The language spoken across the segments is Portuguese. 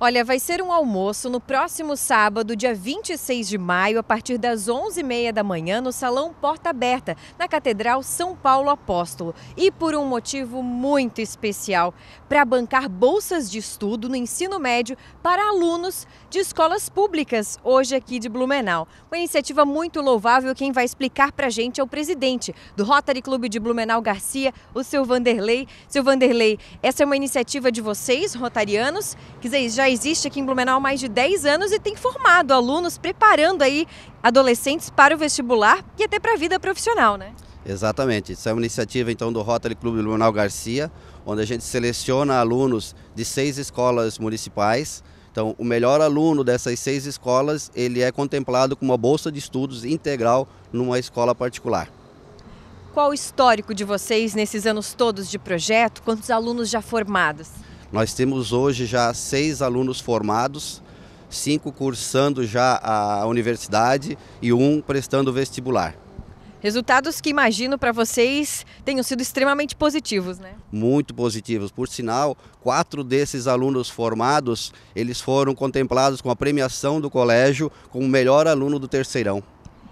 Olha, vai ser um almoço no próximo sábado, dia 26 de maio, a partir das 11h30 da manhã, no Salão Porta Aberta, na Catedral São Paulo Apóstolo. E por um motivo muito especial, para bancar bolsas de estudo no ensino médio para alunos de escolas públicas, hoje aqui de Blumenau. Uma iniciativa muito louvável, quem vai explicar para a gente é o presidente do Rotary Clube de Blumenau Garcia, o seu Vanderlei. Seu Vanderlei, essa é uma iniciativa de vocês, rotarianos, que vocês já existe aqui em Blumenau há mais de 10 anos e tem formado alunos, preparando aí adolescentes para o vestibular e até para a vida profissional, né? Exatamente. Isso é uma iniciativa então do Rotary Clube Blumenau Garcia, onde a gente seleciona alunos de seis escolas municipais. Então, o melhor aluno dessas seis escolas, ele é contemplado com uma bolsa de estudos integral numa escola particular. Qual o histórico de vocês nesses anos todos de projeto? Quantos alunos já formados? Nós temos hoje já seis alunos formados, cinco cursando já a universidade e um prestando vestibular. Resultados que imagino para vocês tenham sido extremamente positivos, né? Muito positivos. Por sinal, quatro desses alunos formados, eles foram contemplados com a premiação do colégio como melhor aluno do terceirão.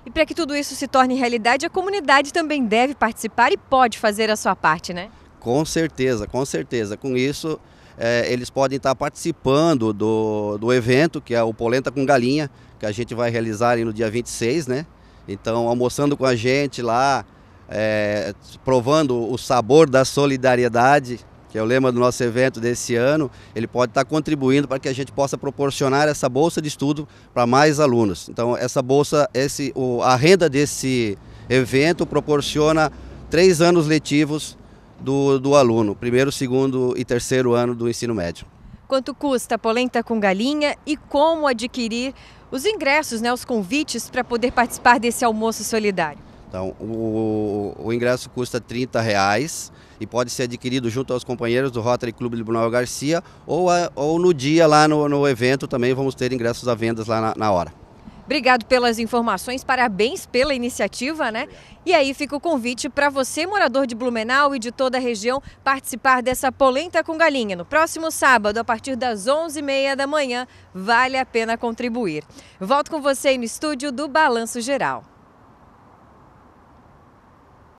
E para que tudo isso se torne realidade, a comunidade também deve participar e pode fazer a sua parte, né? Com certeza, com certeza. Com isso, é, eles podem estar participando do, do evento, que é o Polenta com Galinha, que a gente vai realizar no dia 26, né? Então, almoçando com a gente lá, é, provando o sabor da solidariedade, que é o lema do nosso evento desse ano, ele pode estar contribuindo para que a gente possa proporcionar essa bolsa de estudo para mais alunos. Então, essa bolsa, esse, o, a renda desse evento proporciona três anos letivos do, do aluno, primeiro, segundo e terceiro ano do ensino médio. Quanto custa a polenta com galinha e como adquirir os ingressos, né, os convites para poder participar desse almoço solidário? Então, o, o ingresso custa R$ reais e pode ser adquirido junto aos companheiros do Rotary Clube Libunal Garcia ou, a, ou no dia lá no, no evento também vamos ter ingressos à venda lá na, na hora. Obrigado pelas informações, parabéns pela iniciativa, né? E aí fica o convite para você, morador de Blumenau e de toda a região, participar dessa polenta com galinha. No próximo sábado, a partir das 11h30 da manhã, vale a pena contribuir. Volto com você aí no estúdio do Balanço Geral.